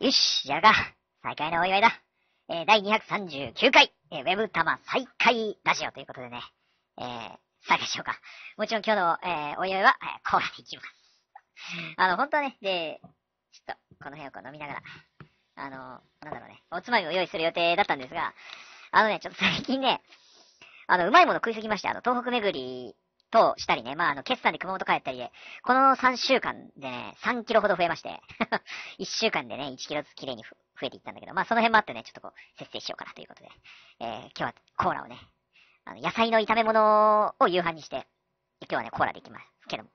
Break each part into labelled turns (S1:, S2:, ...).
S1: よし、ゃあか。再会のお祝いだ。えー、第239回、えー、ウェブ玉再開ラジオということでね、えー、再開しようか。もちろん今日の、えー、お祝いは、えー、コーラでいきます。あの、本当はね、で、ちょっと、この辺をこう飲みながら、あの、なんだろうね、おつまみを用意する予定だったんですが、あのね、ちょっと最近ね、あの、うまいもの食いすぎまして、あの、東北巡りとしたりね、まあ、あの、決算で熊本帰ったりで、この3週間でね、3キロほど増えまして、1 週間でね、1キロずつ綺麗に増えていったんだけど、まあ、その辺もあってね、ちょっとこう、節制しようかなということで、えー、今日はコーラをね、あの、野菜の炒め物を夕飯にして、今日はね、コーラでいきますけども。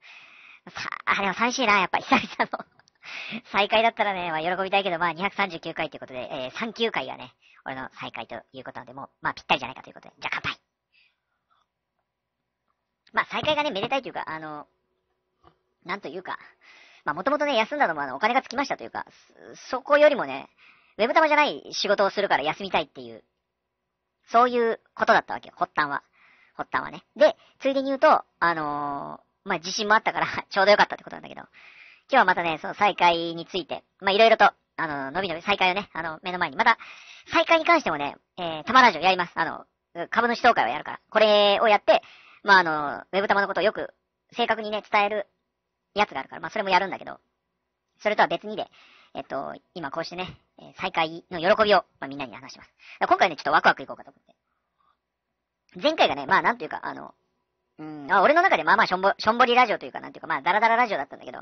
S1: さ、あれは寂しいな、やっぱ久々の 再会だったらね、まあ、喜びたいけど、まあ、239回ということで、えー、39回がね、俺の再会ということなので、もう、まあ、ぴったりじゃないかということで、じゃあ乾杯まあ、再開がね、めでたいというか、あの、なんというか、まあ、もともとね、休んだのもあの、お金がつきましたというか、そこよりもね、ウェブ玉じゃない仕事をするから休みたいっていう、そういうことだったわけよ、発端は。発端はね。で、ついでに言うと、あのー、まあ、自信もあったから ちょうどよかったってことなんだけど、今日はまたね、その再開について、ま、いろいろと、あの、のびのび再開をね、あの、目の前に。また、再開に関してもね、えー、玉ラジオやります。あの、株主総会をやるから。これをやって、まあ、あの、ウェブ玉のことをよく正確にね、伝えるやつがあるから、まあ、それもやるんだけど、それとは別にで、えっと、今こうしてね、再会の喜びを、まあ、みんなに話します。今回ね、ちょっとワクワクいこうかと思って。前回がね、まあ、なんというか、あの、うん、あ俺の中でまあまあしょんぼ、しょんぼりラジオというか、なんていうか、まあ、ダラダララジオだったんだけど、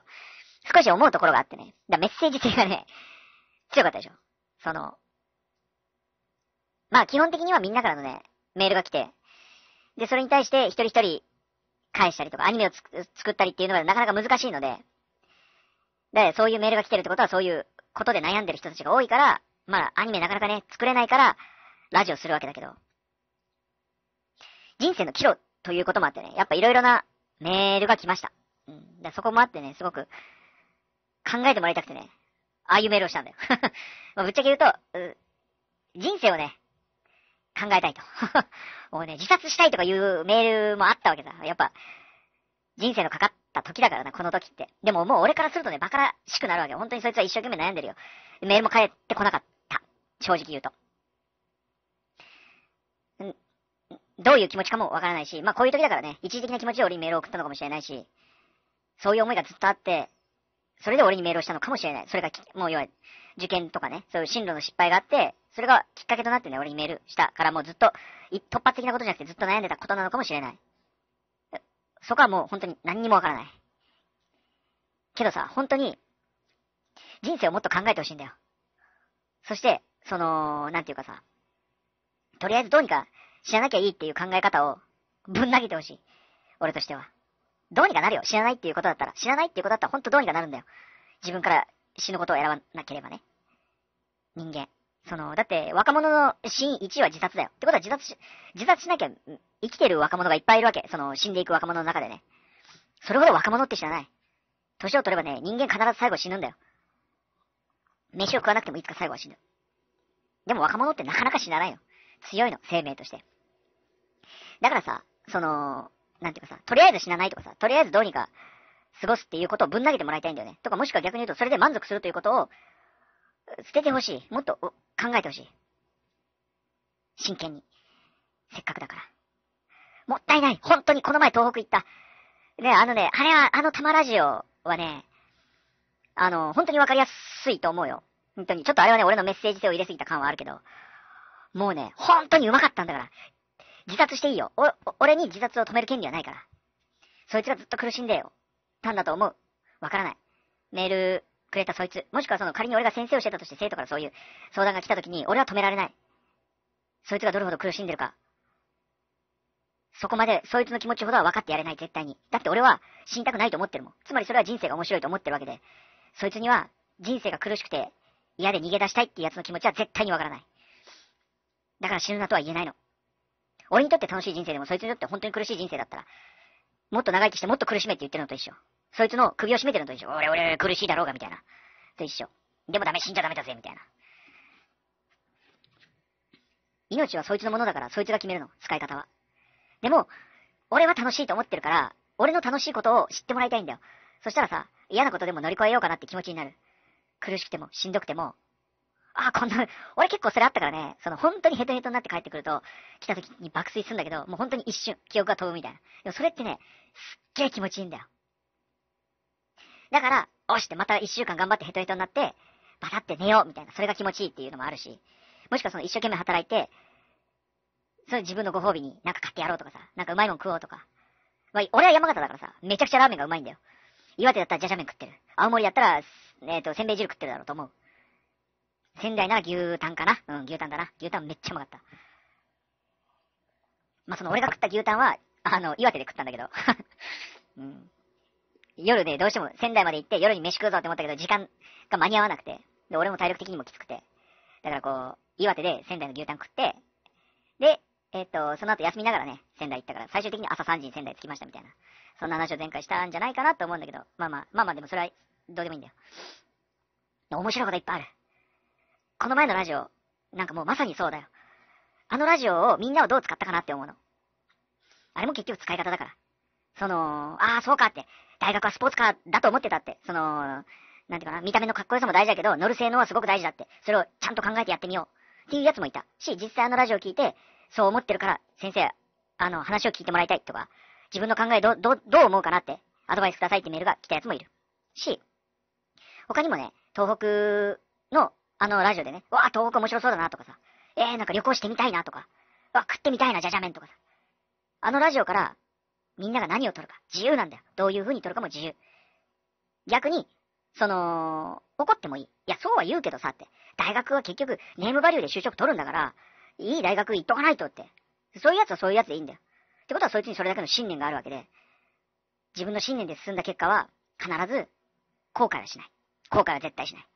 S1: 少し思うところがあってね、だメッセージ性がね、強かったでしょ。その、まあ、基本的にはみんなからのね、メールが来て、で、それに対して一人一人返したりとか、アニメを作ったりっていうのがなかなか難しいので、で、そういうメールが来てるってことはそういうことで悩んでる人たちが多いから、まあ、アニメなかなかね、作れないから、ラジオするわけだけど、人生の岐路ということもあってね、やっぱいろいろなメールが来ました。うん。だそこもあってね、すごく考えてもらいたくてね、ああいうメールをしたんだよ。まあぶっちゃけ言うとう、人生をね、考えたいと。もうね、自殺したいとかいうメールもあったわけだ。やっぱ、人生のかかった時だからな、この時って。でももう俺からするとね、馬鹿らしくなるわけ。本当にそいつは一生懸命悩んでるよ。メールも返ってこなかった。正直言うと。んどういう気持ちかもわからないし、まあこういう時だからね、一時的な気持ちで俺にメールを送ったのかもしれないし、そういう思いがずっとあって、それで俺にメールをしたのかもしれない。それがもう要は、受験とかね、そういう進路の失敗があって、それがきっかけとなってね、俺にメールしたからもうずっと、突発的なことじゃなくてずっと悩んでたことなのかもしれない。そこはもう本当に何にもわからない。けどさ、本当に、人生をもっと考えてほしいんだよ。そして、その、なんていうかさ、とりあえずどうにか知らなきゃいいっていう考え方をぶん投げてほしい。俺としては。どうにかなるよ。知らないっていうことだったら。知らないっていうことだったら、ほんとどうにかなるんだよ。自分から死ぬことを選ばなければね。人間。その、だって、若者の死因1位は自殺だよ。ってことは自殺し、自殺しなきゃ、生きてる若者がいっぱいいるわけ。その、死んでいく若者の中でね。それほど若者って知らない。年を取ればね、人間必ず最後死ぬんだよ。飯を食わなくてもいつか最後は死ぬ。でも若者ってなかなか死なないの。強いの、生命として。だからさ、その、なんていうかさ、とりあえず死なないとかさ、とりあえずどうにか過ごすっていうことをぶん投げてもらいたいんだよね。とか、もしくは逆に言うと、それで満足するということを、捨ててほしい。もっと考えてほしい。真剣に。せっかくだから。もったいない。本当にこの前東北行った。ね、あのね、あれは、あの玉ラジオはね、あの、本当にわかりやすいと思うよ。本当に。ちょっとあれはね、俺のメッセージ性を入れすぎた感はあるけど、もうね、本当にうまかったんだから。自殺していいよ。お、俺に自殺を止める権利はないから。そいつがずっと苦しんでよ。たんだと思う。わからない。メールくれたそいつ。もしくはその仮に俺が先生をしてたとして生徒からそういう相談が来た時に俺は止められない。そいつがどれほど苦しんでるか。そこまで、そいつの気持ちほどは分かってやれない、絶対に。だって俺は死にたくないと思ってるもん。つまりそれは人生が面白いと思ってるわけで。そいつには人生が苦しくて嫌で逃げ出したいっていうやつの気持ちは絶対に分からない。だから死ぬなとは言えないの。俺にとって楽しい人生でも、そいつにとって本当に苦しい人生だったら、もっと長生きしてもっと苦しめって言ってるのと一緒。そいつの首を絞めてるのと一緒。俺、俺、苦しいだろうが、みたいな。と一緒。でもダメ、死んじゃダメだぜ、みたいな。命はそいつのものだから、そいつが決めるの、使い方は。でも、俺は楽しいと思ってるから、俺の楽しいことを知ってもらいたいんだよ。そしたらさ、嫌なことでも乗り越えようかなって気持ちになる。苦しくても、しんどくても、あ、こんな、俺結構それあったからね、その本当にヘトヘトになって帰ってくると、来た時に爆睡するんだけど、もう本当に一瞬、記憶が飛ぶみたいな。でもそれってね、すっげえ気持ちいいんだよ。だから、おして、また一週間頑張ってヘトヘトになって、バタって寝ようみたいな、それが気持ちいいっていうのもあるし、もしくはその一生懸命働いて、それ自分のご褒美になんか買ってやろうとかさ、なんかうまいもん食おうとか。まあ、俺は山形だからさ、めちゃくちゃラーメンがうまいんだよ。岩手だったらじゃじゃ麺食ってる。青森だったら、えっ、ー、と、せんべい汁食ってるだろうと思う。仙台なら牛タンかな。うん、牛タンだな。牛タンめっちゃうまかった。まあ、その俺が食った牛タンは、あの、岩手で食ったんだけど。うん、夜ね、どうしても仙台まで行って夜に飯食うぞって思ったけど、時間が間に合わなくて。で、俺も体力的にもきつくて。だからこう、岩手で仙台の牛タン食って、で、えっ、ー、と、その後休みながらね、仙台行ったから、最終的に朝3時に仙台着きましたみたいな。そんな話を前回したんじゃないかなと思うんだけど、まあまあ、まあまあでもそれはどうでもいいんだよ。面白いこといっぱいある。この前のラジオ、なんかもうまさにそうだよ。あのラジオをみんなはどう使ったかなって思うの。あれも結局使い方だから。その、ああ、そうかって。大学はスポーツカーだと思ってたって。その、なんていうかな、見た目のかっこよさも大事だけど、乗る性能はすごく大事だって。それをちゃんと考えてやってみよう。っていうやつもいた。し、実際あのラジオを聞いて、そう思ってるから、先生、あの、話を聞いてもらいたいとか、自分の考えど、ど、どう思うかなって、アドバイスくださいってメールが来たやつもいる。し、他にもね、東北のあの、ラジオでね、わあ、東北面白そうだなとかさ、えー、なんか旅行してみたいなとか、わ食ってみたいな、じゃじゃ麺とかさ。あのラジオから、みんなが何を撮るか、自由なんだよ。どういう風に撮るかも自由。逆に、その、怒ってもいい。いや、そうは言うけどさって。大学は結局、ネームバリューで就職取るんだから、いい大学行っとかないとって。そういうやつはそういうやつでいいんだよ。ってことはそいつにそれだけの信念があるわけで、自分の信念で進んだ結果は、必ず、後悔はしない。後悔は絶対しない。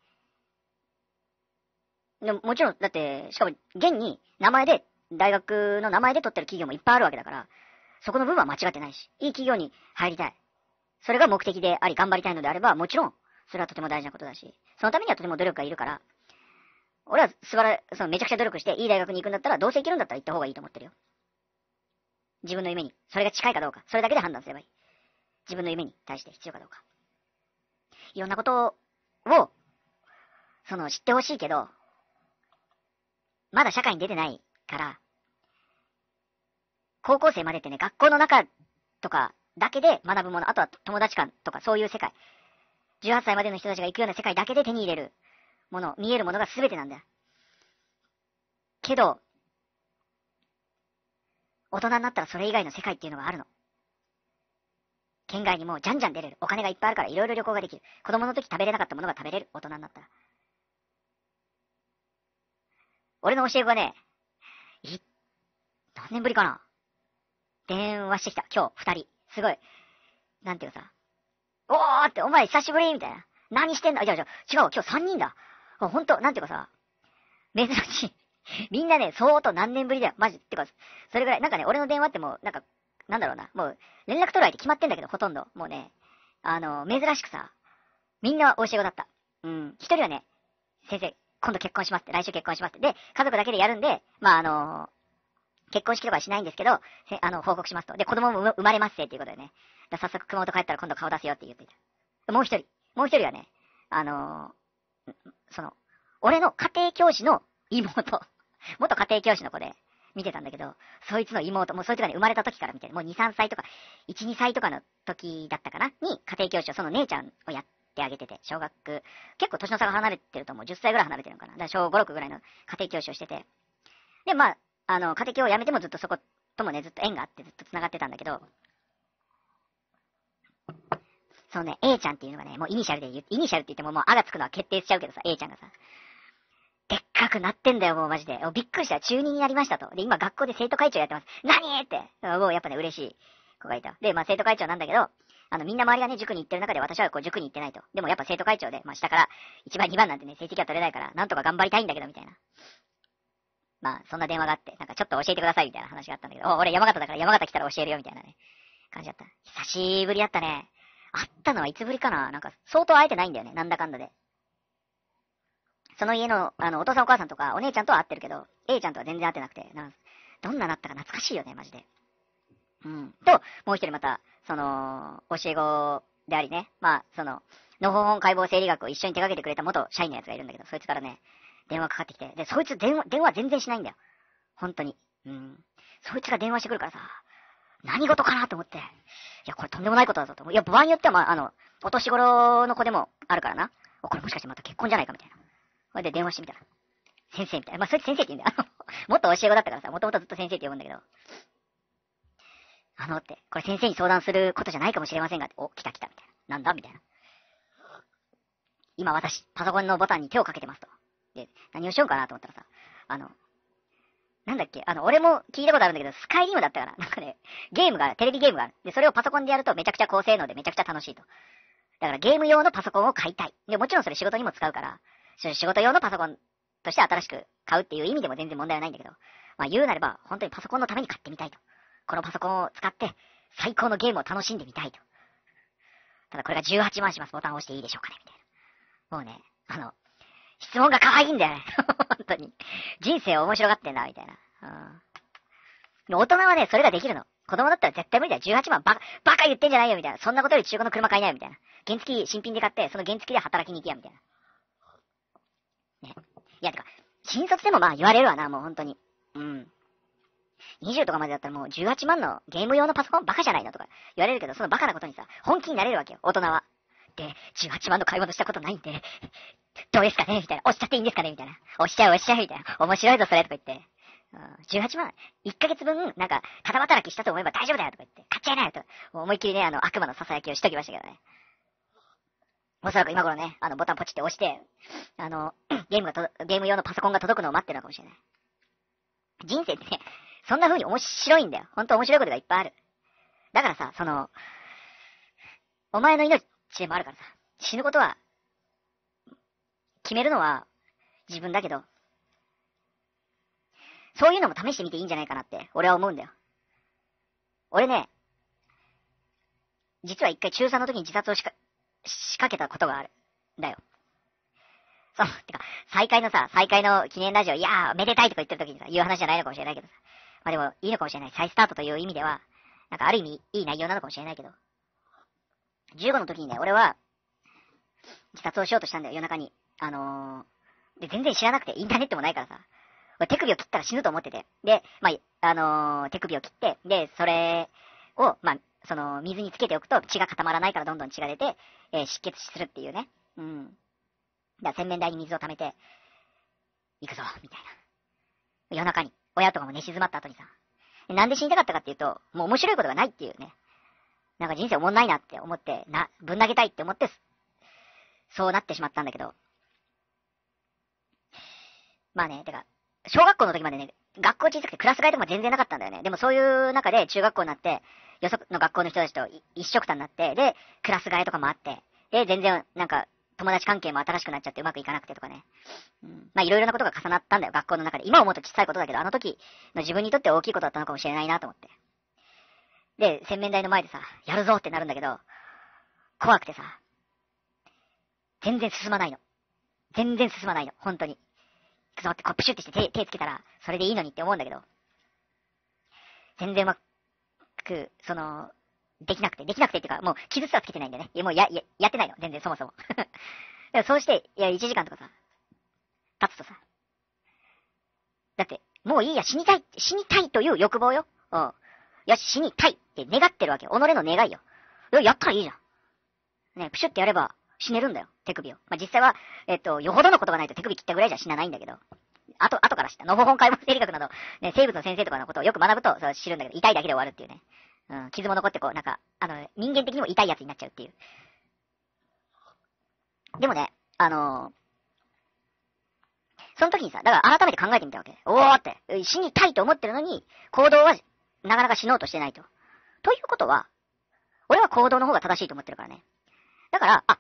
S1: でももちろん、だって、しかも、現に、名前で、大学の名前で取ってる企業もいっぱいあるわけだから、そこの部分は間違ってないし、いい企業に入りたい。それが目的であり、頑張りたいのであれば、もちろん、それはとても大事なことだし、そのためにはとても努力がいるから、俺は素晴らそのめちゃくちゃ努力して、いい大学に行くんだったら、どうせ行けるんだったら行った方がいいと思ってるよ。自分の夢に、それが近いかどうか、それだけで判断すればいい。自分の夢に対して必要かどうか。いろんなことを、その、知ってほしいけど、まだ社会に出てないから、高校生までってね、学校の中とかだけで学ぶもの、あとは友達間とかそういう世界、18歳までの人たちが行くような世界だけで手に入れるもの、見えるものが全てなんだ。けど、大人になったらそれ以外の世界っていうのがあるの。県外にもじゃんじゃん出れる。お金がいっぱいあるからいろいろ旅行ができる。子供の時食べれなかったものが食べれる。大人になったら。俺の教え子はね、い、何年ぶりかな電話してきた。今日、二人。すごい。なんていうかさ、おーって、お前久しぶりみたいな。何してんだいやいや、違う、今日三人だ。ほんと、なんていうかさ、珍しい。みんなね、相当何年ぶりだよ。マジ。ってか、それぐらい。なんかね、俺の電話ってもう、なんか、なんだろうな。もう、連絡取る相手決まってんだけど、ほとんど。もうね、あの、珍しくさ、みんな教え子だった。うん。一人はね、先生、今度結婚しますって、来週結婚しますって。で、家族だけでやるんで、まあ、あのー、結婚式とかはしないんですけど、あの、報告しますと。で、子供も生まれますっていうことでね。早速熊本帰ったら今度顔出せよって言っていた。もう一人。もう一人はね、あのー、その、俺の家庭教師の妹。元家庭教師の子で見てたんだけど、そいつの妹、もうそいつがね、生まれた時から見てもう2、3歳とか、1、2歳とかの時だったかなに家庭教師をその姉ちゃんをやって、ってあげてて、小学、結構年の差が離れてると思う。10歳ぐらい離れてるのかな。だから小5、6ぐらいの家庭教師をしてて。で、まあ、あの、家庭教を辞めてもずっとそこともね、ずっと縁があってずっと繋がってたんだけど、そうね、A ちゃんっていうのがね、もうイニシャルで言イニシャルって言ってももうあがつくのは決定しちゃうけどさ、A ちゃんがさ、でっかくなってんだよ、もうマジで。びっくりした。中2になりましたと。で、今学校で生徒会長やってます。何って。もうやっぱね、嬉しい子がいた。で、まあ生徒会長なんだけど、あの、みんな周りがね、塾に行ってる中で私はこう塾に行ってないと。でもやっぱ生徒会長で、まあ、下から1番2番なんてね、成績は取れないから、なんとか頑張りたいんだけど、みたいな。まあ、そんな電話があって、なんかちょっと教えてくださいみたいな話があったんだけど、お、俺山形だから山形来たら教えるよみたいなね、感じだった。久しぶりだったね。会ったのはいつぶりかななんか相当会えてないんだよね、なんだかんだで。その家の、あの、お父さんお母さんとか、お姉ちゃんとは会ってるけど、A ちゃんとは全然会ってなくて、なんどんななったか懐かしいよね、マジで。うん。と、もう一人また、その、教え子でありね、まあ、その、のほほん解剖生理学を一緒に手掛けてくれた元社員のやつがいるんだけど、そいつからね、電話かかってきて、で、そいつ電話、電話全然しないんだよ。本当に。うん。そいつが電話してくるからさ、何事かなと思って、いや、これとんでもないことだぞと。いや、場合によっては、まあ、あの、お年頃の子でもあるからな。これもしかしてまた結婚じゃないかみたいな。それで電話してみたら、先生みたいな。まあ、そいつ先生って言うんだよ。もっと教え子だったからさ、もともとずっと先生って呼ぶんだけど、あのって、これ先生に相談することじゃないかもしれませんが、お、来た来たみたいな。なんだみたいな。今私、パソコンのボタンに手をかけてますと。で、何をしようかなと思ったらさ、あの、なんだっけ、あの、俺も聞いたことあるんだけど、スカイリムだったから、なんかね、ゲームがある、テレビゲームがある。で、それをパソコンでやるとめちゃくちゃ高性能でめちゃくちゃ楽しいと。だからゲーム用のパソコンを買いたい。で、もちろんそれ仕事にも使うから、仕事用のパソコンとして新しく買うっていう意味でも全然問題はないんだけど、まあ言うなれば、本当にパソコンのために買ってみたいと。このパソコンを使って最高のゲームを楽しんでみたいと。
S2: ただこれが18万し
S1: ます。ボタンを押していいでしょうかねみたいな。もうね、あの、質問が可愛いんだよね。本当に。人生面白がってんだ、みたいな。うん、大人はね、それができるの。子供だったら絶対無理だよ。18万バ、バカ言ってんじゃないよ、みたいな。そんなことより中古の車買いなよ、みたいな。原付新品で買って、その原付で働きに行けや、みたいな。ね。いや、てか、新卒でもまあ言われるわな、もう本当に。うん。20とかまでだったらもう18万のゲーム用のパソコンバカじゃないのとか言われるけど、そのバカなことにさ、本気になれるわけよ、大人は。で、18万の買い物したことないんで、どうですかねみたいな。押しちゃっていいんですかねみたいな。押しちゃう押しちゃうみたいな。面白いぞそれとか言って。18万、1ヶ月分、なんか、肩働きしたと思えば大丈夫だよとか言って、買っちゃいなよと。思いっきりね、あの、悪魔の囁きをしときましたけどね。おそらく今頃ね、あの、ボタンポチって押して、あの、ゲームがゲーム用のパソコンが届くのを待ってるのかもしれない。人生ってね、そんな風に面白いんだよ。ほんと面白いことがいっぱいある。だからさ、その、お前の命でもあるからさ、死ぬことは、決めるのは自分だけど、そういうのも試してみていいんじゃないかなって、俺は思うんだよ。俺ね、実は一回中3の時に自殺をしか、仕掛けたことがある。だよ。そう、てか、再会のさ、再会の記念ラジオ、いやー、めでたいとか言ってる時にさ、言う話じゃないのかもしれないけどさ、まあでも、いいのかもしれない。再スタートという意味では、なんかある意味、いい内容なのかもしれないけど。15の時にね、俺は、自殺をしようとしたんだよ、夜中に。あのー、で、全然知らなくて、インターネットもないからさ。俺手首を切ったら死ぬと思ってて。で、まあ、あのー、手首を切って、で、それを、まあ、その、水につけておくと血が固まらないからどんどん血が出て、えー、失血するっていうね。うん。だ洗面台に水を溜めて、行くぞ、みたいな。夜中に。親とかも寝静まった後にさ。なんで死にたかったかっていうと、もう面白いことがないっていうね。なんか人生おもんないなって思って、な、ぶん投げたいって思って、そうなってしまったんだけど。まあね、てか、小学校の時までね、学校小さくてクラス替えとか全然なかったんだよね。でもそういう中で中学校になって、よその学校の人たちと一緒くたになって、で、クラス替えとかもあって、で、全然なんか友達関係も新しくなっちゃってうまくいかなくてとかね。うん、まあいろいろなことが重なったんだよ、学校の中で。今思うと小さいことだけど、あの時の自分にとって大きいことだったのかもしれないなと思って。で、洗面台の前でさ、やるぞってなるんだけど、怖くてさ、全然進まないの。全然進まないの、本当に。くそってこうプシュってして手手つけたら、それでいいのにって思うんだけど、全然うまく、その、できなくて、できなくてっていうか、もう傷すらつけてないんだよね。いや、もうや、や、やってないの。全然、そもそも。もそうして、いや、1時間とかさ、経つとさ、だって、もういいや、死にたい、死にたいという欲望よ。うん。よし、死にたいって願ってるわけよ。己の願いよ。やったらいいじゃん。ね、プシュってやれば死ねるんだよ。手首を。まあ、実際は、えっと、よほどのことがないと手首切ったぐらいじゃ死なないんだけど。あと、あとから知った。ノボ本解剖生理学など、ね、生物の先生とかのことをよく学ぶと、そう知るんだけど、痛いだけで終わるっていうね。うん、傷も残ってこう、なんか、あの、人間的にも痛いやつになっちゃうっていう。でもね、あのー、その時にさ、だから改めて考えてみたわけ。おーって、死にたいと思ってるのに、行動はなかなか死のうとしてないと。ということは、俺は行動の方が正しいと思ってるからね。だから、あ、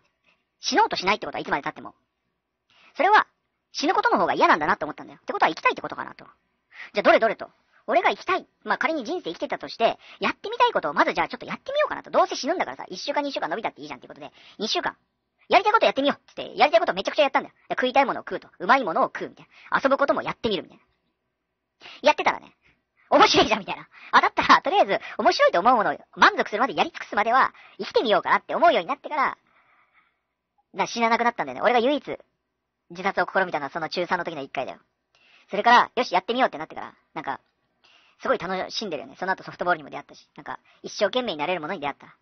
S1: 死のうとしないってことはいつまで経っても。それは、死ぬことの方が嫌なんだなって思ったんだよ。ってことは生きたいってことかなと。じゃあ、どれどれと。俺が生きたい。まあ、仮に人生生きてたとして、やってみたいことをまずじゃあちょっとやってみようかなと。どうせ死ぬんだからさ、1週間二週間伸びたっていいじゃんっていうことで、二週間。やりたいことやってみようってって、やりたいことめちゃくちゃやったんだよ。食いたいものを食うと。うまいものを食うみたいな。遊ぶこともやってみるみたいな。やってたらね、面白いじゃんみたいな。あ、だったら、とりあえず、面白いと思うものを満足するまでやり尽くすまでは、生きてみようかなって思うようになってから、な死ななくなったんだよね。俺が唯一、自殺を試みたのはその中3の時の1回だよ。それから、よし、やってみようってなってから、なんか、すごい楽しんでるよね。その後ソフトボールにも出会ったし、なんか、一生懸命になれるものに出会った。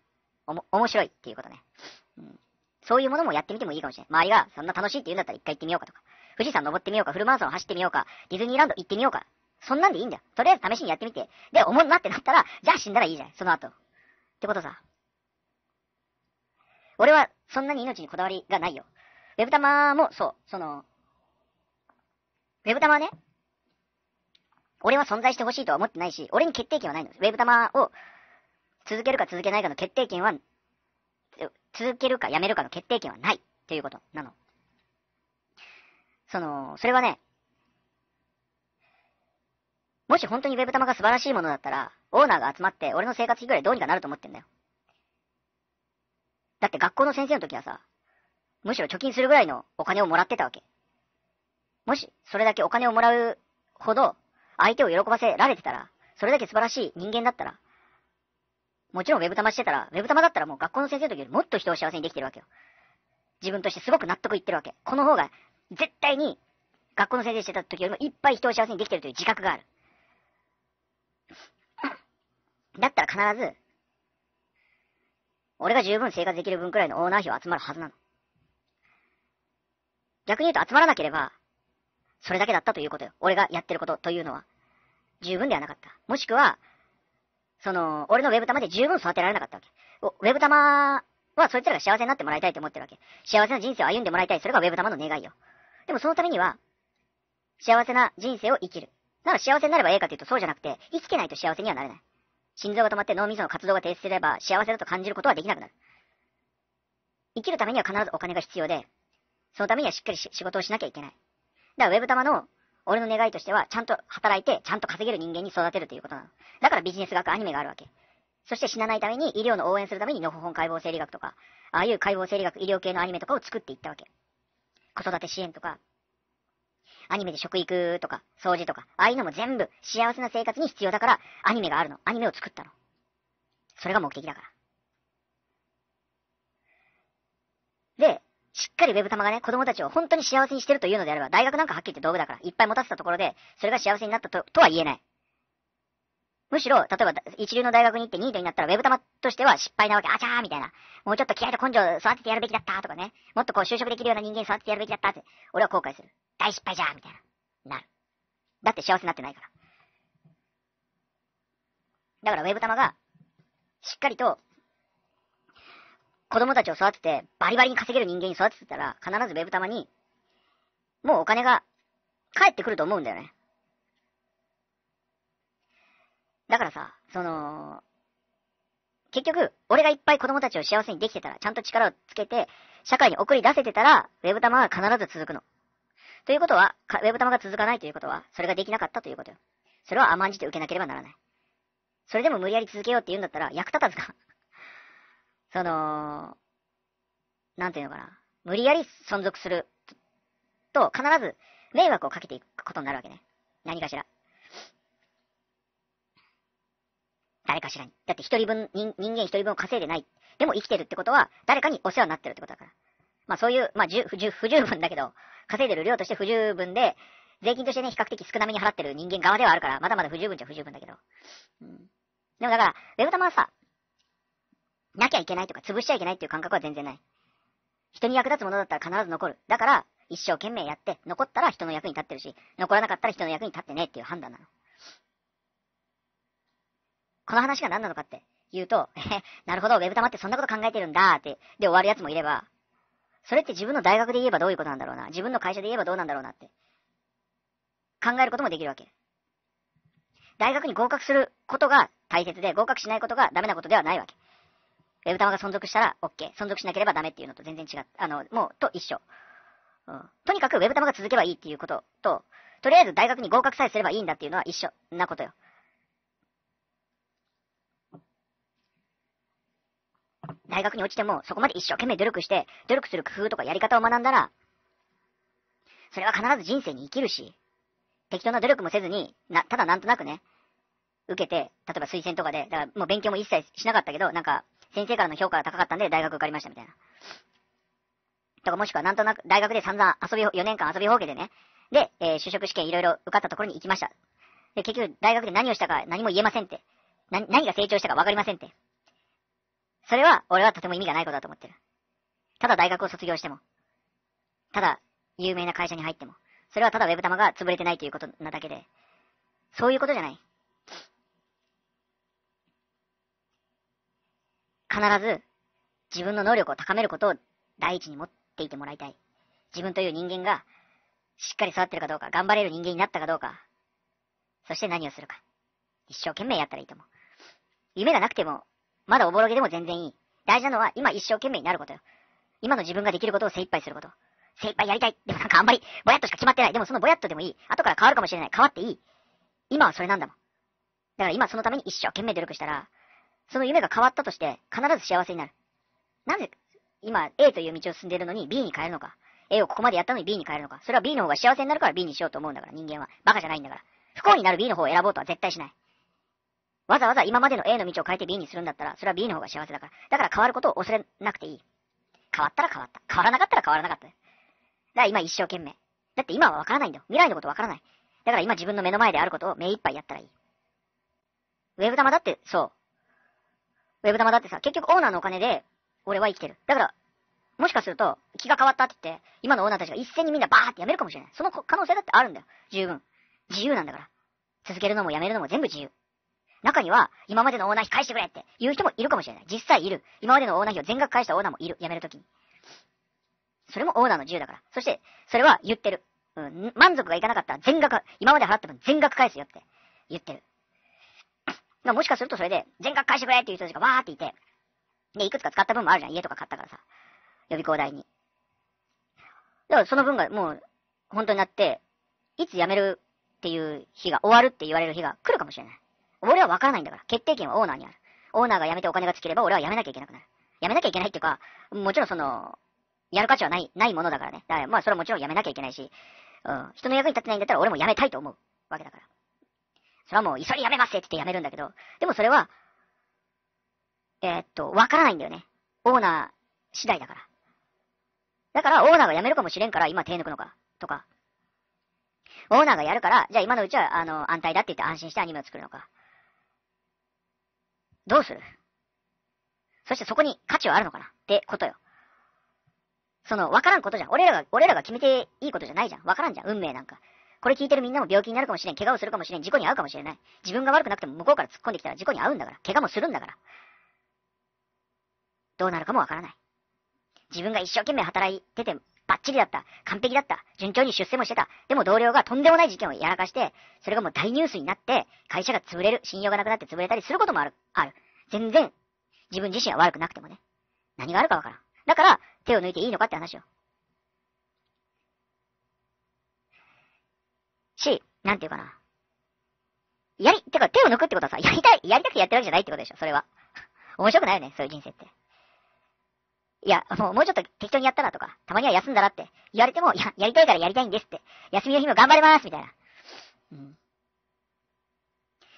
S1: おも、面白いっていうことね。うん。そういうものもやってみてもいいかもしれない。周りがそんな楽しいって言うんだったら一回行ってみようかとか、富士山登ってみようか、フルマラソン走ってみようか、ディズニーランド行ってみようか。そんなんでいいんだよ。とりあえず試しにやってみて。で、おもんなってなったら、じゃあ死んだらいいじゃん。その後。ってことさ。俺はそんなに命にこだわりがないよ。ウェブ玉もそう、その、ウェブ玉はね、俺は存在してほしいとは思ってないし、俺に決定権はないのウェブ玉を続けるか続けないかの決定権は、続けるかやめるかの決定権はないということなの。その、それはね、もし本当にウェブ玉が素晴らしいものだったら、オーナーが集まって俺の生活費ぐらいどうにかなると思ってんだよ。だって学校の先生の時はさ、むしろ貯金するぐらいのお金をもらってたわけ。もし、それだけお金をもらうほど、相手を喜ばせられてたら、それだけ素晴らしい人間だったら、もちろんウェブ玉してたら、ウェブ玉だったらもう学校の先生の時よりもっと人を幸せにできてるわけよ。自分としてすごく納得いってるわけ。この方が、絶対に、学校の先生してた時よりもいっぱい人を幸せにできてるという自覚がある。だったら必ず、俺が十分生活できる分くらいのオーナー費は集まるはずなの。逆に言うと集まらなければ、それだけだったということよ。俺がやってることというのは。十分ではなかった。もしくは、その、俺のウェブ玉で十分育てられなかったわけ。ウェブ玉はそいつらが幸せになってもらいたいと思ってるわけ。幸せな人生を歩んでもらいたい。それがウェブ玉の願いよ。でもそのためには、幸せな人生を生きる。なら幸せになればええかというとそうじゃなくて、生きてないと幸せにはなれない。心臓が止まって脳みその活動が停止すれば幸せだと感じることはできなくなる。生きるためには必ずお金が必要で、そのためにはしっかり仕事をしなきゃいけない。だからウェブ玉の俺の願いとしては、ちゃんと働いて、ちゃんと稼げる人間に育てるということなの。だからビジネス学アニメがあるわけ。そして死なないために、医療の応援するために、のほほん解剖生理学とか、ああいう解剖生理学、医療系のアニメとかを作っていったわけ。子育て支援とか、アニメで食育とか、掃除とか、ああいうのも全部幸せな生活に必要だから、アニメがあるの。アニメを作ったの。それが目的だから。で、しっかり web 玉がね、子供たちを本当に幸せにしてるというのであれば、大学なんかはっきり言って道具だから、いっぱい持たせたところで、それが幸せになったと、とは言えない。むしろ、例えば一流の大学に行ってニートになったら、ウェブ玉としては失敗なわけ。あちゃーみたいな。もうちょっと気合と根性育ててやるべきだったとかね。もっとこう就職できるような人間育ててやるべきだったって、俺は後悔する。大失敗じゃーみたいな。なる。だって幸せになってないから。だからウェブ玉が、しっかりと子供たちを育てて、バリバリに稼げる人間に育ててたら、必ずウェブ玉に、もうお金が返ってくると思うんだよね。だからさ、その、結局、俺がいっぱい子供たちを幸せにできてたら、ちゃんと力をつけて、社会に送り出せてたら、ウェブ玉は必ず続くの。ということは、ウェブ玉が続かないということは、それができなかったということよ。それは甘んじて受けなければならない。それでも無理やり続けようって言うんだったら、役立たずか。その、なんていうのかな。無理やり存続すると、必ず迷惑をかけていくことになるわけね。何かしら。誰かしらに。だって一人分、人間一人分を稼いでない。でも生きてるってことは、誰かにお世話になってるってことだから。まあそういう、まあ不十不十分だけど、稼いでる量として不十分で、税金としてね、比較的少なめに払ってる人間側ではあるから、まだまだ不十分じゃ不十分だけど。うん。でもだから、ウェブタマはさ、なきゃいけないとか、潰しちゃいけないっていう感覚は全然ない。人に役立つものだったら必ず残る。だから、一生懸命やって、残ったら人の役に立ってるし、残らなかったら人の役に立ってねっていう判断なの。この話が何なのかって言うと、えなるほど、ウェブ玉ってそんなこと考えてるんだって、で終わるやつもいれば、それって自分の大学で言えばどういうことなんだろうな、自分の会社で言えばどうなんだろうなって、考えることもできるわけ。大学に合格することが大切で、合格しないことがダメなことではないわけ。ェブ玉が存続したら OK。存続しなければダメっていうのと全然違う。あの、もう、と一緒。うん。とにかくウェブ玉が続けばいいっていうことと、とりあえず大学に合格さえすればいいんだっていうのは一緒なことよ。大学に落ちてもそこまで一生懸命努力して、努力する工夫とかやり方を学んだら、それは必ず人生に生きるし、適当な努力もせずに、な、ただなんとなくね、受けて、例えば推薦とかで、だからもう勉強も一切しなかったけど、なんか、先生からの評価が高かったんで大学受かりましたみたいな。とかもしくはなんとなく大学で散々遊び、4年間遊び放棄でね、で、えー、就職試験いろいろ受かったところに行きました。で、結局大学で何をしたか何も言えませんって。な、何が成長したか分かりませんって。それは俺はとても意味がないことだと思ってる。ただ大学を卒業しても。ただ有名な会社に入っても。それはただウェブ玉が潰れてないということなだけで。そういうことじゃない。必ず自分の能力を高めることを第一に持っていてもらいたい。自分という人間がしっかり育ってるかどうか、頑張れる人間になったかどうか、そして何をするか。一生懸命やったらいいと思う。夢がなくても、まだおぼろげでも全然いい。大事なのは今一生懸命になることよ。今の自分ができることを精一杯すること。精一杯やりたい。でもなんかあんまり、ぼやっとしか決まってない。でもそのぼやっとでもいい。後から変わるかもしれない。変わっていい。今はそれなんだもん。だから今そのために一生懸命努力したら、その夢が変わったとして、必ず幸せになる。なぜ、今、A という道を進んでいるのに B に変えるのか。A をここまでやったのに B に変えるのか。それは B の方が幸せになるから B にしようと思うんだから、人間は。バカじゃないんだから。不幸になる B の方を選ぼうとは絶対しない。わざわざ今までの A の道を変えて B にするんだったら、それは B の方が幸せだから。だから変わることを恐れなくていい。変わったら変わった。変わらなかったら変わらなかった。だから今一生懸命。だって今はわからないんだよ。未来のことわからない。だから今自分の目の前であることを目いっぱいやったらいい。ウェブ玉だってそう。ウェブ玉だってさ、結局オーナーのお金で、俺は生きてる。だから、もしかすると、気が変わったって言って、今のオーナーたちが一斉にみんなバーって辞めるかもしれない。その可能性だってあるんだよ。十分。自由なんだから。続けるのもやめるのも全部自由。中には、今までのオーナー費返してくれって言う人もいるかもしれない。実際いる。今までのオーナー費を全額返したオーナーもいる。辞めるときに。それもオーナーの自由だから。そして、それは言ってる。うん、満足がいかなかったら全額、今まで払った分全額返すよって言ってる。もしかするとそれで、全額返してくれっていう人たちがわーっていて、で、いくつか使った分もあるじゃん。家とか買ったからさ。予備校代に。だからその分がもう、本当になって、いつ辞めるっていう日が、終わるって言われる日が来るかもしれない。俺は分からないんだから。決定権はオーナーにある。オーナーが辞めてお金が尽ければ俺は辞めなきゃいけなくなる。辞めなきゃいけないっていうか、もちろんその、やる価値はない、ないものだからね。だからまあそれはもちろん辞めなきゃいけないし、うん、人の役に立ってないんだったら俺も辞めたいと思うわけだから。それはもう、急いでやめますって言ってやめるんだけど、でもそれは、えー、っと、わからないんだよね。オーナー次第だから。だから、オーナーが辞めるかもしれんから、今手抜くのか、とか。オーナーがやるから、じゃあ今のうちは、あの、安泰だって言って安心してアニメを作るのか。どうするそしてそこに価値はあるのかなってことよ。その、わからんことじゃん。俺らが、俺らが決めていいことじゃないじゃん。わからんじゃん。運命なんか。これ聞いてるみんなも病気になるかもしれん、怪我をするかもしれん、事故に遭うかもしれない。自分が悪くなくても向こうから突っ込んできたら事故に遭うんだから、怪我もするんだから。どうなるかもわからない。自分が一生懸命働いてて、バッチリだった、完璧だった、順調に出世もしてた。でも同僚がとんでもない事件をやらかして、それがもう大ニュースになって、会社が潰れる、信用がなくなって潰れたりすることもある。ある。全然、自分自身は悪くなくてもね。何があるかわからん。だから、手を抜いていいのかって話よ。し、なんていうかな。やり、てか手を抜くってことはさ、やりたい、やりたくてやってるわけじゃないってことでしょ、それは。面白くないよね、そういう人生って。いや、もう、もうちょっと適当にやったらとか、たまには休んだらって言われても、や、やりたいからやりたいんですって。休みの日も頑張れますみたいな。うん。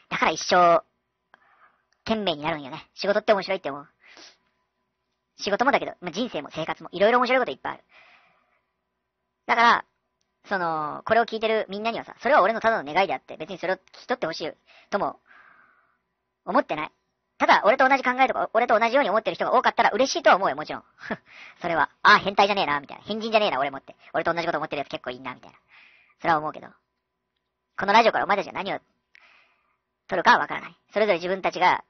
S1: だから一生、懸命になるんよね。仕事って面白いって思う。仕事もだけど、まあ、人生も生活もいろいろ面白いこといっぱいある。だから、その、これを聞いてるみんなにはさ、それは俺のただの願いであって、別にそれを聞き取ってほしいとも、思ってない。ただ、俺と同じ考えとか、俺と同じように思ってる人が多かったら嬉しいとは思うよ、もちろん。それは、ああ、変態じゃねえな、みたいな。変人じゃねえな、俺もって。俺と同じこと思ってるやつ結構いいな、みたいな。それは思うけど。このラジオからお前たちが何を、取るかはわからない。それぞれ自分たちが、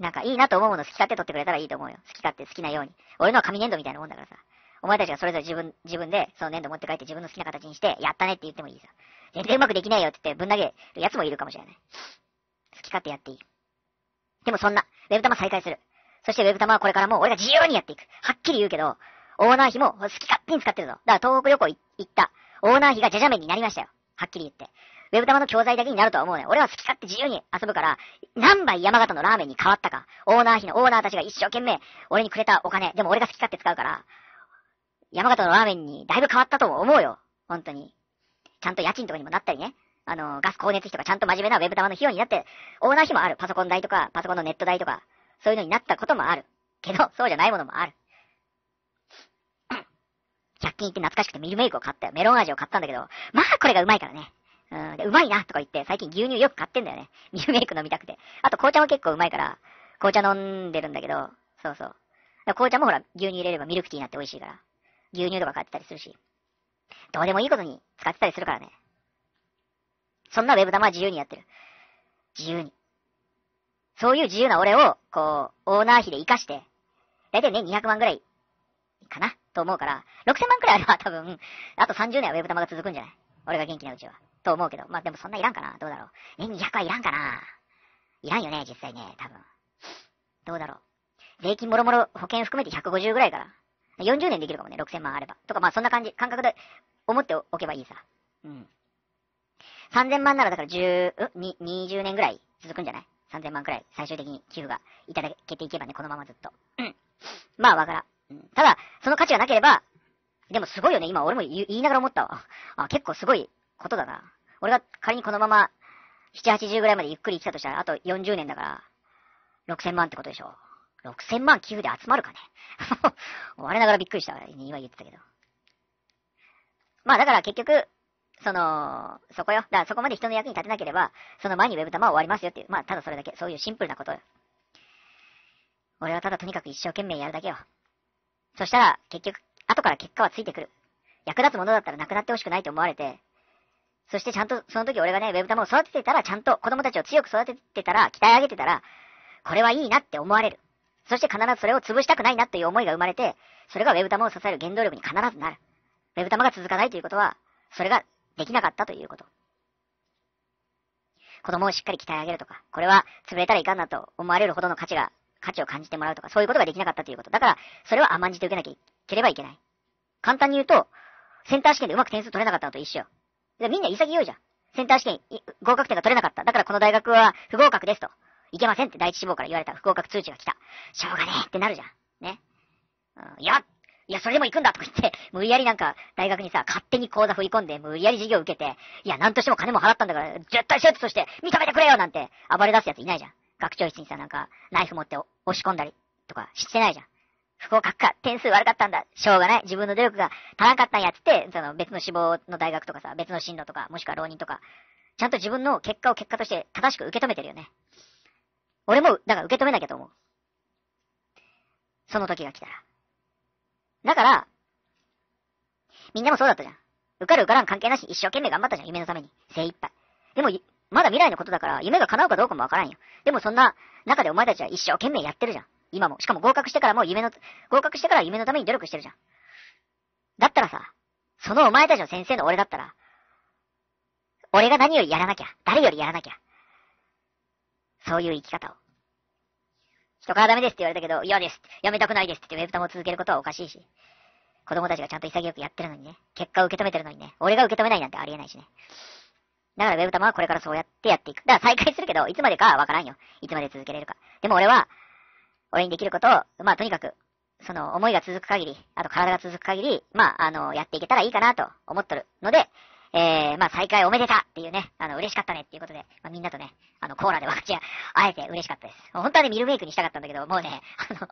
S1: なんかいいなと思うもの好き勝手取ってくれたらいいと思うよ。好き勝手好きなように。俺のは紙粘土みたいなもんだからさ。お前たちがそれぞれ自分、自分で、その粘土持って帰って自分の好きな形にして、やったねって言ってもいいさ。全然うまくできないよって言って、ぶん投げるやつもいるかもしれない。好き勝手やっていい。でもそんな、ウェブ玉再開する。そしてウェブ玉はこれからも俺が自由にやっていく。はっきり言うけど、オーナー費も好き勝手に使ってるぞ。だから東北旅行行ったオーナー費がじゃじゃ麺になりましたよ。はっきり言って。ウェブ玉の教材だけになるとは思うね。俺は好き勝手自由に遊ぶから、何杯山形のラーメンに変わったか。オーナー費のオーナーたちが一生懸命俺にくれたお金、でも俺が好き勝手使うから、山形のラーメンにだいぶ変わったと思うよ。本当に。ちゃんと家賃とかにもなったりね。あの、ガス光熱費とかちゃんと真面目なウェブ玉の費用になって、オーナー費もある。パソコン代とか、パソコンのネット代とか、そういうのになったこともある。けど、そうじゃないものもある。100 均行って懐かしくてミルメイクを買ったよ。メロン味を買ったんだけど、まあこれがうまいからね。うんで、うまいなとか言って、最近牛乳よく買ってんだよね。ミルメイク飲みたくて。あと紅茶も結構うまいから、紅茶飲んでるんだけど、そうそう。紅茶もほら、牛乳入れればミルクティーになって美味しいから。牛乳とか買ってたりするし、どうでもいいことに使ってたりするからね。そんなウェブ玉は自由にやってる。自由に。そういう自由な俺を、こう、オーナー費で活かして、だいたいね、200万ぐらい、かなと思うから、6000万くらいあれば多分、あと30年はウェブ玉が続くんじゃない俺が元気なうちは。と思うけど。まあ、でもそんないらんかなどうだろう。年200はいらんかないらんよね、実際ね、多分。どうだろう。税金もろもろ保険含めて150ぐらいから。40年できるかもね、6000万あれば。とか、まあそんな感じ、感覚で思っておけばいいさ。うん。3000万ならだから10、うん、20年ぐらい続くんじゃない ?3000 万くらい最終的に寄付がいただけていけばね、このままずっと。うん。まあわからん。うん、ただ、その価値がなければ、でもすごいよね、今俺も言いながら思ったわ。あ、結構すごいことだな。俺が仮にこのまま、7、80ぐらいまでゆっくり生きたとしたら、あと40年だから、6000万ってことでしょ。6000万寄付で集まるかね。我ながらびっくりした。今言ってたけど。まあだから結局、その、そこよ。だからそこまで人の役に立てなければ、その前にウェブ玉は終わりますよっていう。まあただそれだけ。そういうシンプルなことよ。俺はただとにかく一生懸命やるだけよ。そしたら結局、後から結果はついてくる。役立つものだったらなくなってほしくないと思われて、そしてちゃんと、その時俺がね、ウェブ玉を育ててたら、ちゃんと子供たちを強く育ててたら、鍛え上げてたら、これはいいなって思われる。そして必ずそれを潰したくないなっていう思いが生まれて、それがウェブ玉を支える原動力に必ずなる。ウェブ玉が続かないということは、それができなかったということ。子供をしっかり鍛え上げるとか、これは潰れたらいかんなと思われるほどの価値が、価値を感じてもらうとか、そういうことができなかったということ。だから、それは甘んじて受けなきゃいければいけない。簡単に言うと、センター試験でうまく点数取れなかったのと一緒。みんな潔いじゃん。センター試験、合格点が取れなかった。だからこの大学は不合格ですと。いけませんって第一志望から言われた不合格通知が来た。しょうがねえってなるじゃん。ね。うん、いや、いや、それでも行くんだとか言って、無理やりなんか、大学にさ、勝手に口座振り込んで、無理やり授業受けて、いや、なんとしても金も払ったんだから、絶対手術として、認めてくれよなんて、暴れ出すやついないじゃん。学長室にさ、なんか、ナイフ持って押し込んだり、とか、してないじゃん。不合格か、点数悪かったんだ、しょうがない、自分の努力が足らんかったんやっつって、その別の志望の大学とかさ、別の進路とか、もしくは浪人とか、ちゃんと自分の結果を結果として正しく受け止めてるよね。俺も、だから受け止めなきゃと思う。その時が来たら。だから、みんなもそうだったじゃん。受かる受からん関係なし、一生懸命頑張ったじゃん、夢のために。精一杯。でも、まだ未来のことだから、夢が叶うかどうかもわからんよ。でもそんな中でお前たちは一生懸命やってるじゃん。今も。しかも合格してからも夢の、合格してから夢のために努力してるじゃん。だったらさ、そのお前たちの先生の俺だったら、俺が何よりやらなきゃ、誰よりやらなきゃ、そういう生き方を。人からダメですって言われたけど、嫌です。やめたくないですってウェブタも続けることはおかしいし。子供たちがちゃんと潔くやってるのにね。結果を受け止めてるのにね。俺が受け止めないなんてありえないしね。だからウェブタはこれからそうやってやっていく。だから再開するけど、いつまでかはわからんよ。いつまで続けれるか。でも俺は、俺にできることを、まあとにかく、その思いが続く限り、あと体が続く限り、まああの、やっていけたらいいかなと思っとるので、えー、まあ、再会おめでたっていうね、あの、嬉しかったねっていうことで、まあ、みんなとね、あの、コーラで分かち合えて嬉しかったです。本当はね、ミルメイクにしたかったんだけど、もうね、あの、ちょ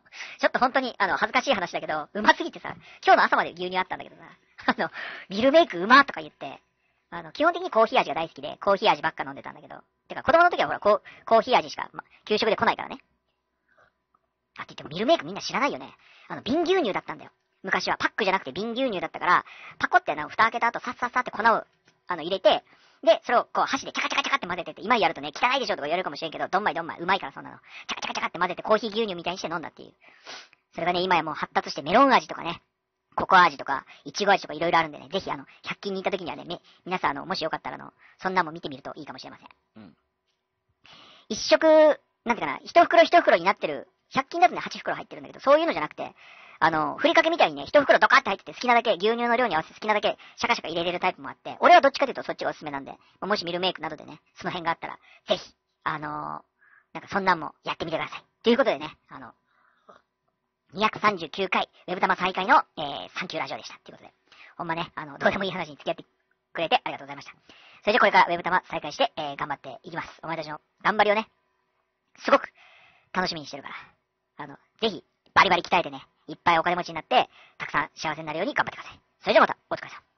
S1: っと本当に、あの、恥ずかしい話だけど、うますぎてさ、今日の朝まで牛乳あったんだけどさ、あの、ミルメイクうまとか言って、あの、基本的にコーヒー味が大好きで、コーヒー味ばっか飲んでたんだけど、てか子供の時はほら、ココーヒー味しか、ま、給食で来ないからね。あって言ってもミルメイクみんな知らないよね。あの、瓶牛乳だったんだよ。昔はパックじゃなくて瓶牛乳だったから、パコってあの、蓋開けた後、さっさっさって粉を、あの、入れて、で、それをこう箸でチャカチャカチャカって混ぜてて、今やるとね、汚いでしょとか言われるかもしれんけど、どんまいどんまい、うまいからそんなの。チャカチャカチャカって混ぜてコーヒー牛乳みたいにして飲んだっていう。それがね、今やもう発達してメロン味とかね、ココア味とか、イチゴ味とかいろいろあるんでね、ぜひあの、100均に行った時にはね、皆さんあの、もしよかったらあの、そんなも見てみるといいかもしれません。うん。一食、なんていうかな、一袋一袋になってる、100均だとね、8袋入ってるんだけど、そういうのじゃなくて、あの、ふりかけみたいにね、一袋ドカって入ってて好きなだけ、牛乳の量に合わせて好きなだけ、シャカシャカ入れれるタイプもあって、俺はどっちかというとそっちがおすすめなんで、もしミルメイクなどでね、その辺があったら、ぜひ、あのー、なんかそんなんもやってみてください。ということでね、あの、239回、ウェブ玉再開の、えー、サンキューラジオでした。ということで、ほんまね、あの、どうでもいい話に付き合ってくれてありがとうございました。それじゃこれからウェブ玉再開して、えー、頑張っていきます。お前たちの頑張りをね、すごく楽しみにしてるから。あの、ぜひ、バリバリ鍛えてね。いっぱいお金持ちになって、たくさん幸せになるように頑張ってください。それではまた、お疲れ様。